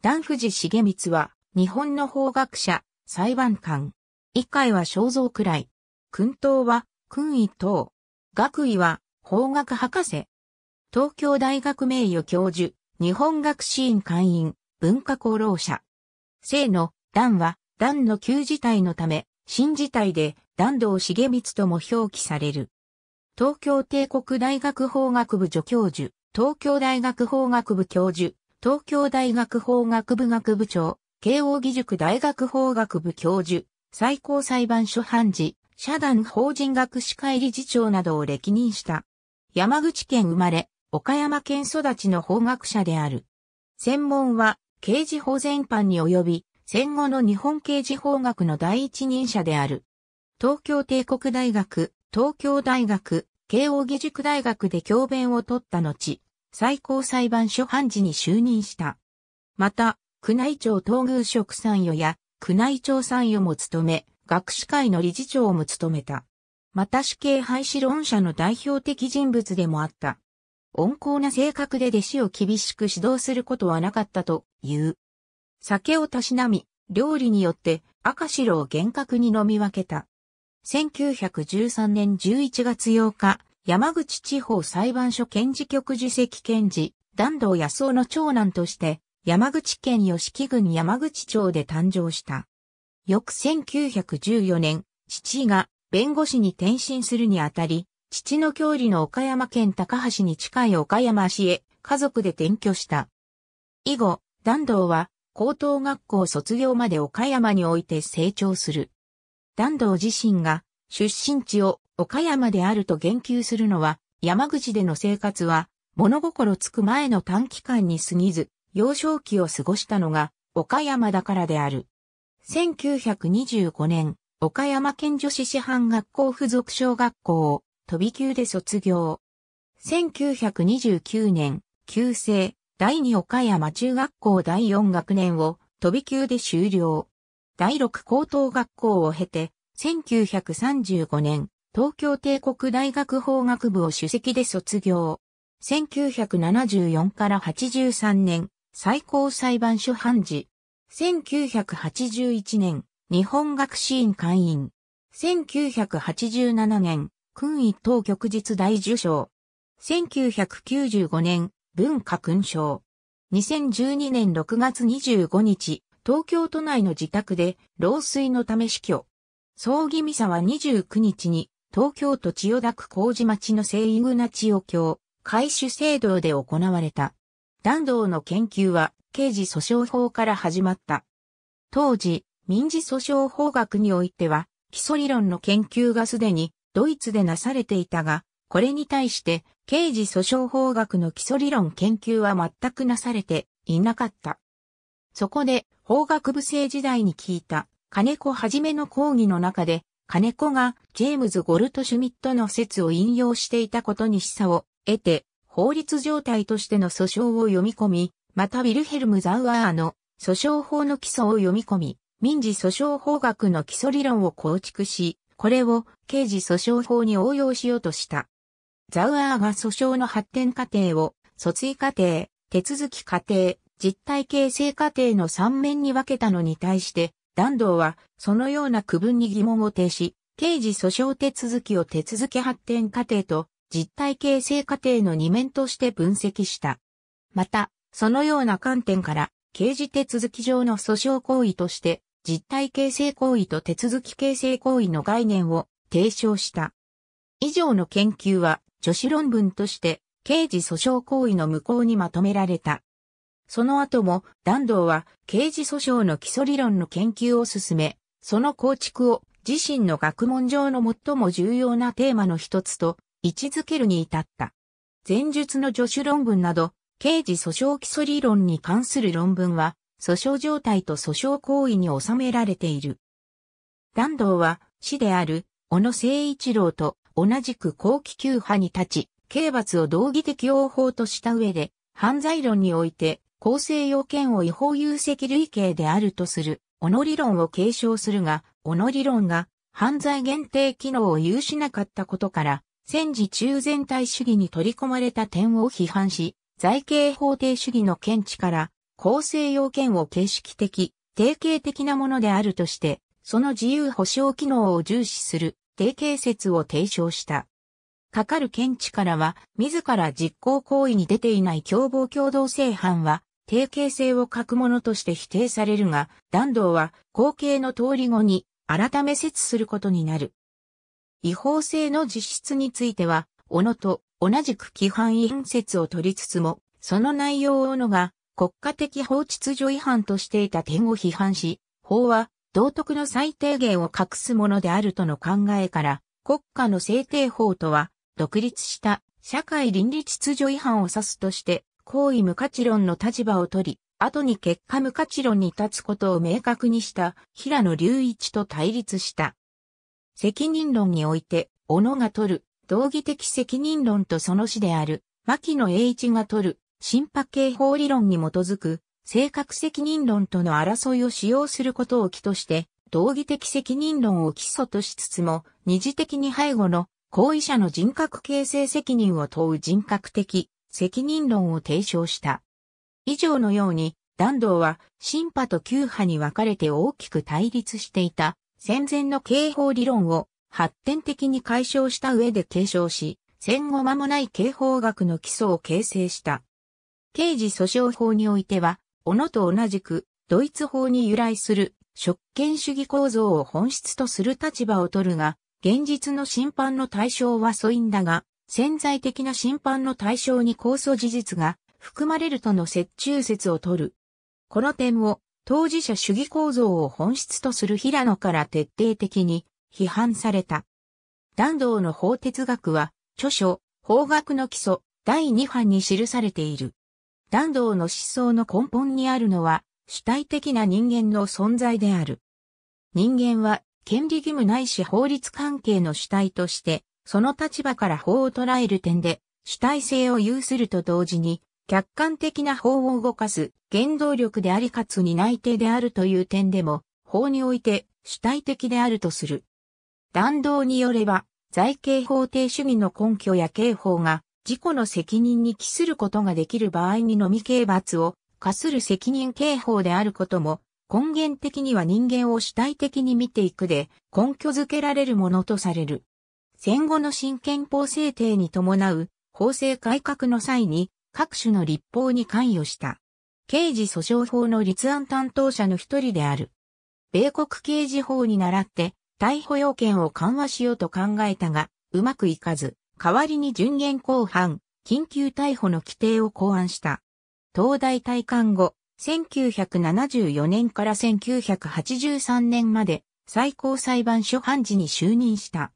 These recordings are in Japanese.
段藤重光は、日本の法学者、裁判官。一回は肖像くらい。訓頭は、訓位等。学位は、法学博士。東京大学名誉教授、日本学士院会員、文化功労者。生の、段は、段の旧事態のため、新事態で、段道重光とも表記される。東京帝国大学法学部助教授、東京大学法学部教授、東京大学法学部学部長、慶応義塾大学法学部教授、最高裁判所判事、社団法人学士会理事長などを歴任した。山口県生まれ、岡山県育ちの法学者である。専門は、刑事法全般に及び、戦後の日本刑事法学の第一人者である。東京帝国大学、東京大学、慶応義塾大学で教鞭を取った後、最高裁判所判事に就任した。また、宮内庁東宮職参与や宮内庁参与も務め、学士会の理事長も務めた。また死刑廃止論者の代表的人物でもあった。温厚な性格で弟子を厳しく指導することはなかったという。酒をたしなみ、料理によって赤白を厳格に飲み分けた。1913年11月8日、山口地方裁判所検事局次席検事、弾道康夫の長男として、山口県吉木郡山口町で誕生した。翌1914年、父が弁護士に転身するにあたり、父の郷里の岡山県高橋に近い岡山市へ家族で転居した。以後、弾道は高等学校卒業まで岡山において成長する。弾道自身が出身地を岡山であると言及するのは、山口での生活は、物心つく前の短期間に過ぎず、幼少期を過ごしたのが、岡山だからである。1925年、岡山県女子師範学校附属小学校を、飛び級で卒業。1929年、旧制、第2岡山中学校第4学年を、飛び級で修了。第6高等学校を経て、1935年、東京帝国大学法学部を主席で卒業。1974から83年、最高裁判所判事。1981年、日本学士院会員。1987年、君位当局実大受賞。1995年、文化勲章。2012年6月25日、東京都内の自宅で、老衰のため死去。葬儀ミサは29日に、東京都千代田区麹町の聖イグナチオ教、改修制度で行われた。弾道の研究は、刑事訴訟法から始まった。当時、民事訴訟法学においては、基礎理論の研究がすでに、ドイツでなされていたが、これに対して、刑事訴訟法学の基礎理論研究は全くなされていなかった。そこで、法学部生時代に聞いた、金子はじめの講義の中で、金子がジェームズ・ゴルト・シュミットの説を引用していたことに示唆を得て、法律状態としての訴訟を読み込み、またウィルヘルム・ザウアーの訴訟法の基礎を読み込み、民事訴訟法学の基礎理論を構築し、これを刑事訴訟法に応用しようとした。ザウアーが訴訟の発展過程を、訴追過程、手続き過程、実態形成過程の3面に分けたのに対して、弾道は、そのような区分に疑問を呈し、刑事訴訟手続きを手続き発展過程と実体形成過程の二面として分析した。また、そのような観点から、刑事手続き上の訴訟行為として、実体形成行為と手続き形成行為の概念を提唱した。以上の研究は、女子論文として、刑事訴訟行為の無効にまとめられた。その後も、弾道は刑事訴訟の基礎理論の研究を進め、その構築を自身の学問上の最も重要なテーマの一つと位置づけるに至った。前述の助手論文など、刑事訴訟基礎理論に関する論文は、訴訟状態と訴訟行為に収められている。弾道は、師である、小野誠一郎と同じく後期級派に立ち、刑罰を道義的応法とした上で、犯罪論において、構成要件を違法有責類型であるとする、オ理論を継承するが、オ理論が犯罪限定機能を有しなかったことから、戦時中全体主義に取り込まれた点を批判し、財形法定主義の見地から、構成要件を形式的、定型的なものであるとして、その自由保障機能を重視する定型説を提唱した。かかる見地からは、自ら実行行為に出ていない共謀共同正犯は、定型性を欠くものとして否定されるが、弾道は後継の通り後に改め説することになる。違法性の実質については、小野と同じく規範違反説を取りつつも、その内容を斧が国家的法秩序違反としていた点を批判し、法は道徳の最低限を隠すものであるとの考えから、国家の制定法とは独立した社会倫理秩序違反を指すとして、行為無価値論の立場を取り、後に結果無価値論に立つことを明確にした平野隆一と対立した。責任論において、斧が取る、道義的責任論とその死である、牧野栄一が取る、心拍刑法理論に基づく、性格責任論との争いを使用することを起として、道義的責任論を基礎としつつも、二次的に背後の、行為者の人格形成責任を問う人格的責任論を提唱した。以上のように、弾道は新派と旧派に分かれて大きく対立していた戦前の刑法理論を発展的に解消した上で継承し、戦後間もない刑法学の基礎を形成した。刑事訴訟法においては、斧と同じくドイツ法に由来する職権主義構造を本質とする立場を取るが、現実の審判の対象は素因だが、潜在的な審判の対象に控訴事実が含まれるとの折衷説を取る。この点を当事者主義構造を本質とする平野から徹底的に批判された。弾道の法哲学は著書法学の基礎第2版に記されている。弾道の思想の根本にあるのは主体的な人間の存在である。人間は権利義務ないし法律関係の主体としてその立場から法を捉える点で、主体性を有すると同時に、客観的な法を動かす原動力でありかつ担い手であるという点でも、法において主体的であるとする。弾道によれば、財形法定主義の根拠や刑法が、自己の責任に帰することができる場合にのみ刑罰を課する責任刑法であることも、根源的には人間を主体的に見ていくで、根拠づけられるものとされる。戦後の新憲法制定に伴う法制改革の際に各種の立法に関与した。刑事訴訟法の立案担当者の一人である。米国刑事法に倣って逮捕要件を緩和しようと考えたが、うまくいかず、代わりに準言公判、緊急逮捕の規定を考案した。東大退官後、1974年から1983年まで最高裁判所判事に就任した。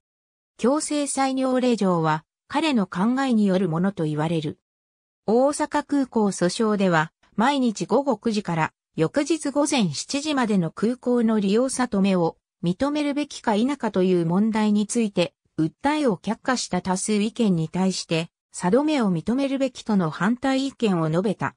強制採尿令状は彼の考えによるものと言われる。大阪空港訴訟では、毎日午後9時から翌日午前7時までの空港の利用里目を認めるべきか否かという問題について、訴えを却下した多数意見に対して、定めを認めるべきとの反対意見を述べた。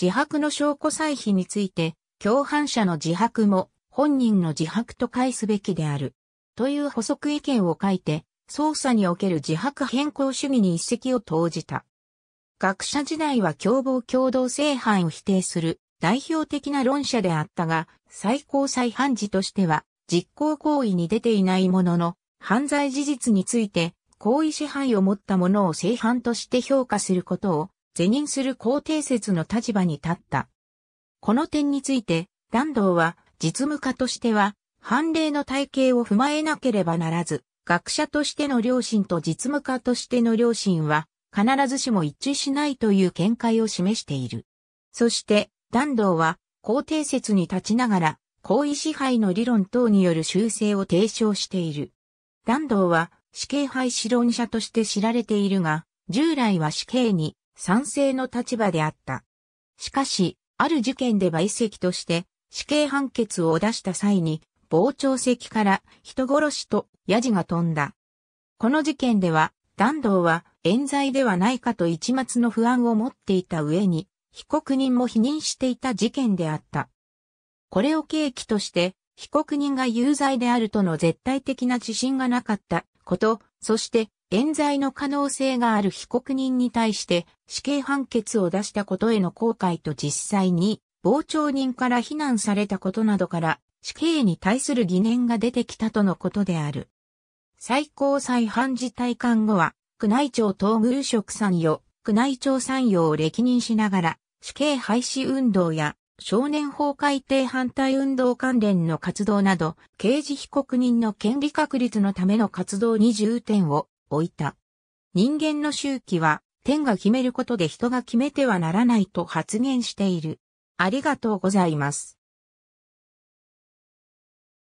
自白の証拠歳費について、共犯者の自白も本人の自白と返すべきである。という補足意見を書いて、捜査における自白変更主義に一石を投じた。学者時代は共謀共同正犯を否定する代表的な論者であったが、最高裁判事としては実行行為に出ていないものの、犯罪事実について行為支配を持ったものを正犯として評価することを是認する肯定説の立場に立った。この点について、弾道は実務家としては判例の体系を踏まえなければならず、学者としての良心と実務家としての良心は、必ずしも一致しないという見解を示している。そして、弾道は、肯定説に立ちながら、行為支配の理論等による修正を提唱している。弾道は死刑廃止論者として知られているが、従来は死刑に賛成の立場であった。しかし、ある事件で陪席として死刑判決を出した際に傍聴席から人殺しとヤジが飛んだ。この事件では、弾道は冤罪ではないかと一末の不安を持っていた上に、被告人も否認していた事件であった。これを契機として、被告人が有罪であるとの絶対的な自信がなかったこと、そして冤罪の可能性がある被告人に対して死刑判決を出したことへの後悔と実際に傍聴人から非難されたことなどから死刑に対する疑念が出てきたとのことである。最高裁判事退官後は、宮内庁東宮職参与、宮内庁参与を歴任しながら、死刑廃止運動や少年法改定反対運動関連の活動など、刑事被告人の権利確立のための活動に重点を置いた。人間の周期は、天が決めることで人が決めてはならないと発言している。ありがとうございます。